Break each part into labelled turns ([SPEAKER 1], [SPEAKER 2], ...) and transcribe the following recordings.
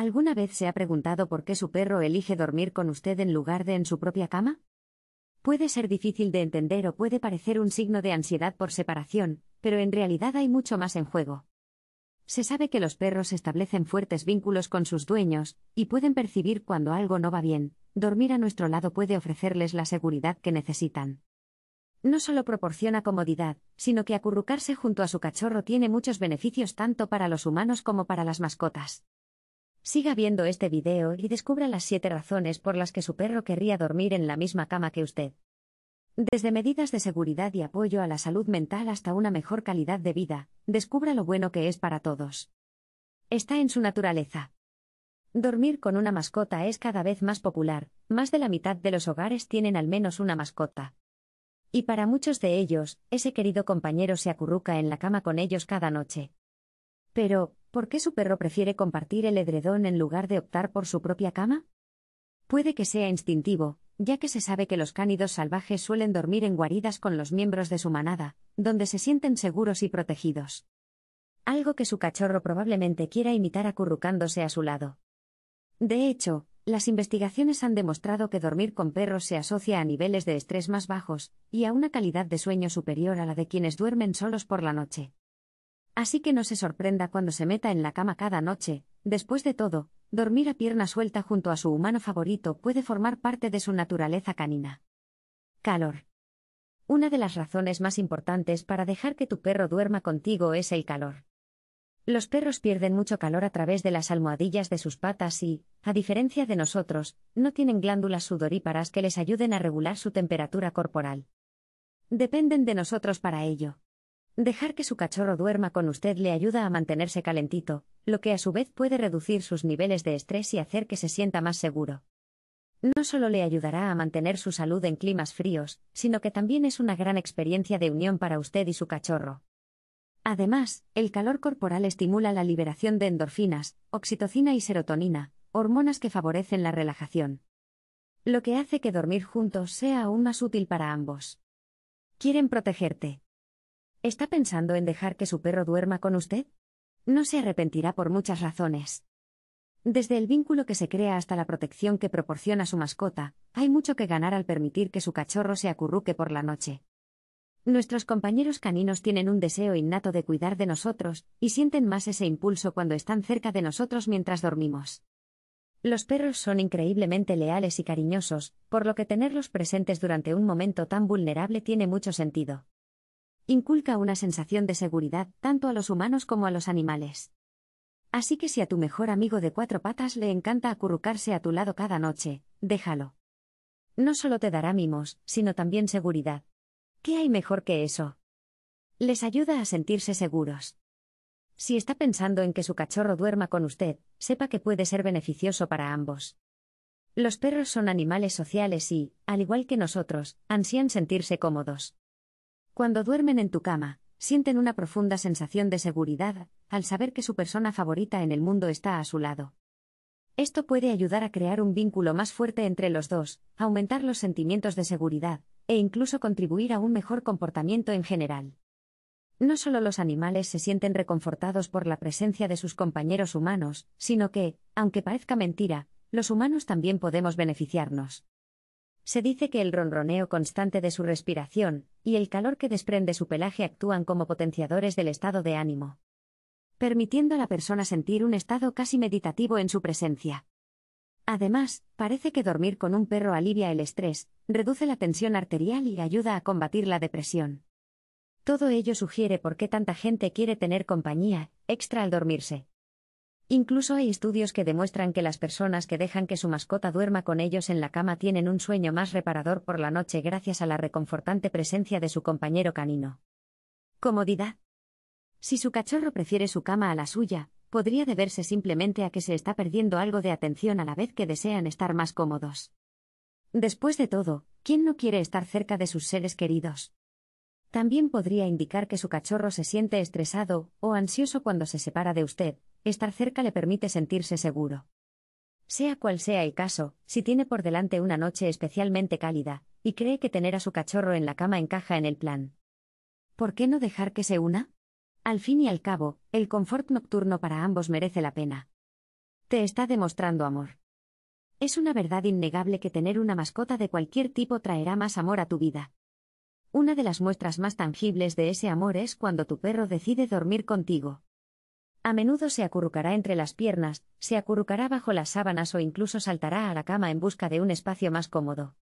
[SPEAKER 1] ¿Alguna vez se ha preguntado por qué su perro elige dormir con usted en lugar de en su propia cama? Puede ser difícil de entender o puede parecer un signo de ansiedad por separación, pero en realidad hay mucho más en juego. Se sabe que los perros establecen fuertes vínculos con sus dueños, y pueden percibir cuando algo no va bien, dormir a nuestro lado puede ofrecerles la seguridad que necesitan. No solo proporciona comodidad, sino que acurrucarse junto a su cachorro tiene muchos beneficios tanto para los humanos como para las mascotas. Siga viendo este video y descubra las 7 razones por las que su perro querría dormir en la misma cama que usted. Desde medidas de seguridad y apoyo a la salud mental hasta una mejor calidad de vida, descubra lo bueno que es para todos. Está en su naturaleza. Dormir con una mascota es cada vez más popular, más de la mitad de los hogares tienen al menos una mascota. Y para muchos de ellos, ese querido compañero se acurruca en la cama con ellos cada noche. Pero, ¿por qué su perro prefiere compartir el edredón en lugar de optar por su propia cama? Puede que sea instintivo, ya que se sabe que los cánidos salvajes suelen dormir en guaridas con los miembros de su manada, donde se sienten seguros y protegidos. Algo que su cachorro probablemente quiera imitar acurrucándose a su lado. De hecho, las investigaciones han demostrado que dormir con perros se asocia a niveles de estrés más bajos y a una calidad de sueño superior a la de quienes duermen solos por la noche. Así que no se sorprenda cuando se meta en la cama cada noche, después de todo, dormir a pierna suelta junto a su humano favorito puede formar parte de su naturaleza canina. Calor. Una de las razones más importantes para dejar que tu perro duerma contigo es el calor. Los perros pierden mucho calor a través de las almohadillas de sus patas y, a diferencia de nosotros, no tienen glándulas sudoríparas que les ayuden a regular su temperatura corporal. Dependen de nosotros para ello. Dejar que su cachorro duerma con usted le ayuda a mantenerse calentito, lo que a su vez puede reducir sus niveles de estrés y hacer que se sienta más seguro. No solo le ayudará a mantener su salud en climas fríos, sino que también es una gran experiencia de unión para usted y su cachorro. Además, el calor corporal estimula la liberación de endorfinas, oxitocina y serotonina, hormonas que favorecen la relajación. Lo que hace que dormir juntos sea aún más útil para ambos. Quieren protegerte. ¿Está pensando en dejar que su perro duerma con usted? No se arrepentirá por muchas razones. Desde el vínculo que se crea hasta la protección que proporciona su mascota, hay mucho que ganar al permitir que su cachorro se acurruque por la noche. Nuestros compañeros caninos tienen un deseo innato de cuidar de nosotros, y sienten más ese impulso cuando están cerca de nosotros mientras dormimos. Los perros son increíblemente leales y cariñosos, por lo que tenerlos presentes durante un momento tan vulnerable tiene mucho sentido inculca una sensación de seguridad tanto a los humanos como a los animales. Así que si a tu mejor amigo de cuatro patas le encanta acurrucarse a tu lado cada noche, déjalo. No solo te dará mimos, sino también seguridad. ¿Qué hay mejor que eso? Les ayuda a sentirse seguros. Si está pensando en que su cachorro duerma con usted, sepa que puede ser beneficioso para ambos. Los perros son animales sociales y, al igual que nosotros, ansían sentirse cómodos. Cuando duermen en tu cama, sienten una profunda sensación de seguridad, al saber que su persona favorita en el mundo está a su lado. Esto puede ayudar a crear un vínculo más fuerte entre los dos, aumentar los sentimientos de seguridad, e incluso contribuir a un mejor comportamiento en general. No solo los animales se sienten reconfortados por la presencia de sus compañeros humanos, sino que, aunque parezca mentira, los humanos también podemos beneficiarnos. Se dice que el ronroneo constante de su respiración y el calor que desprende su pelaje actúan como potenciadores del estado de ánimo, permitiendo a la persona sentir un estado casi meditativo en su presencia. Además, parece que dormir con un perro alivia el estrés, reduce la tensión arterial y ayuda a combatir la depresión. Todo ello sugiere por qué tanta gente quiere tener compañía, extra al dormirse. Incluso hay estudios que demuestran que las personas que dejan que su mascota duerma con ellos en la cama tienen un sueño más reparador por la noche gracias a la reconfortante presencia de su compañero canino. Comodidad. Si su cachorro prefiere su cama a la suya, podría deberse simplemente a que se está perdiendo algo de atención a la vez que desean estar más cómodos. Después de todo, ¿quién no quiere estar cerca de sus seres queridos? También podría indicar que su cachorro se siente estresado o ansioso cuando se separa de usted, estar cerca le permite sentirse seguro. Sea cual sea el caso, si tiene por delante una noche especialmente cálida, y cree que tener a su cachorro en la cama encaja en el plan. ¿Por qué no dejar que se una? Al fin y al cabo, el confort nocturno para ambos merece la pena. Te está demostrando amor. Es una verdad innegable que tener una mascota de cualquier tipo traerá más amor a tu vida. Una de las muestras más tangibles de ese amor es cuando tu perro decide dormir contigo. A menudo se acurrucará entre las piernas, se acurrucará bajo las sábanas o incluso saltará a la cama en busca de un espacio más cómodo.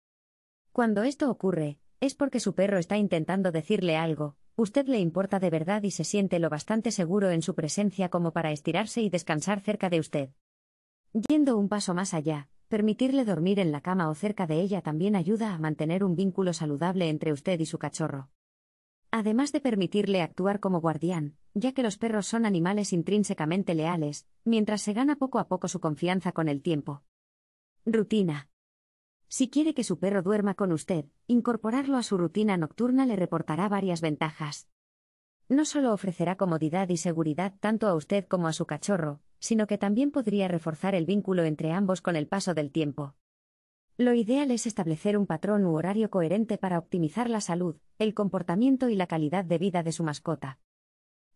[SPEAKER 1] Cuando esto ocurre, es porque su perro está intentando decirle algo, usted le importa de verdad y se siente lo bastante seguro en su presencia como para estirarse y descansar cerca de usted. Yendo un paso más allá, permitirle dormir en la cama o cerca de ella también ayuda a mantener un vínculo saludable entre usted y su cachorro además de permitirle actuar como guardián, ya que los perros son animales intrínsecamente leales, mientras se gana poco a poco su confianza con el tiempo. Rutina. Si quiere que su perro duerma con usted, incorporarlo a su rutina nocturna le reportará varias ventajas. No solo ofrecerá comodidad y seguridad tanto a usted como a su cachorro, sino que también podría reforzar el vínculo entre ambos con el paso del tiempo. Lo ideal es establecer un patrón u horario coherente para optimizar la salud, el comportamiento y la calidad de vida de su mascota.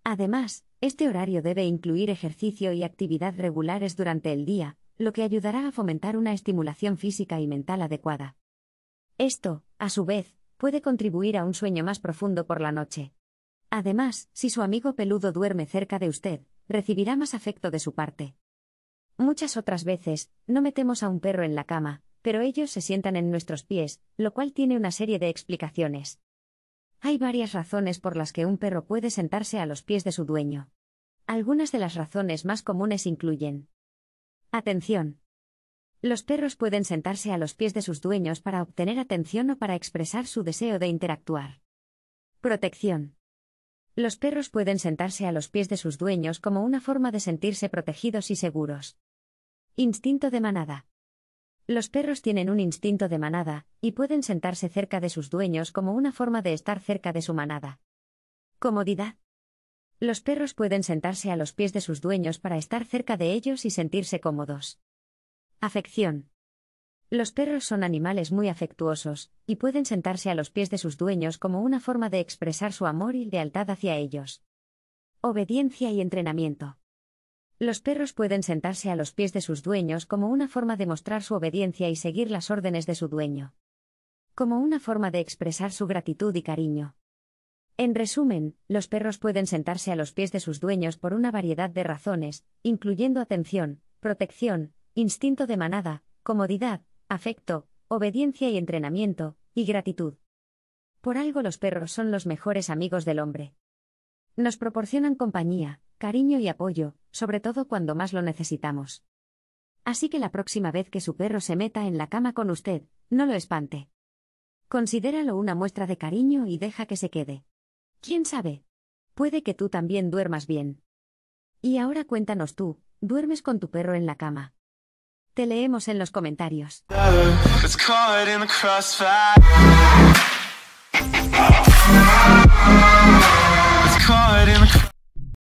[SPEAKER 1] Además, este horario debe incluir ejercicio y actividad regulares durante el día, lo que ayudará a fomentar una estimulación física y mental adecuada. Esto, a su vez, puede contribuir a un sueño más profundo por la noche. Además, si su amigo peludo duerme cerca de usted, recibirá más afecto de su parte. Muchas otras veces, no metemos a un perro en la cama, pero ellos se sientan en nuestros pies, lo cual tiene una serie de explicaciones. Hay varias razones por las que un perro puede sentarse a los pies de su dueño. Algunas de las razones más comunes incluyen. Atención. Los perros pueden sentarse a los pies de sus dueños para obtener atención o para expresar su deseo de interactuar. Protección. Los perros pueden sentarse a los pies de sus dueños como una forma de sentirse protegidos y seguros. Instinto de manada. Los perros tienen un instinto de manada, y pueden sentarse cerca de sus dueños como una forma de estar cerca de su manada. Comodidad. Los perros pueden sentarse a los pies de sus dueños para estar cerca de ellos y sentirse cómodos. Afección. Los perros son animales muy afectuosos, y pueden sentarse a los pies de sus dueños como una forma de expresar su amor y lealtad hacia ellos. Obediencia y entrenamiento. Los perros pueden sentarse a los pies de sus dueños como una forma de mostrar su obediencia y seguir las órdenes de su dueño. Como una forma de expresar su gratitud y cariño. En resumen, los perros pueden sentarse a los pies de sus dueños por una variedad de razones, incluyendo atención, protección, instinto de manada, comodidad, afecto, obediencia y entrenamiento, y gratitud. Por algo los perros son los mejores amigos del hombre. Nos proporcionan compañía, cariño y apoyo, sobre todo cuando más lo necesitamos. Así que la próxima vez que su perro se meta en la cama con usted, no lo espante. Considéralo una muestra de cariño y deja que se quede. ¿Quién sabe? Puede que tú también duermas bien. Y ahora cuéntanos tú, ¿duermes con tu perro en la cama? Te leemos en los comentarios.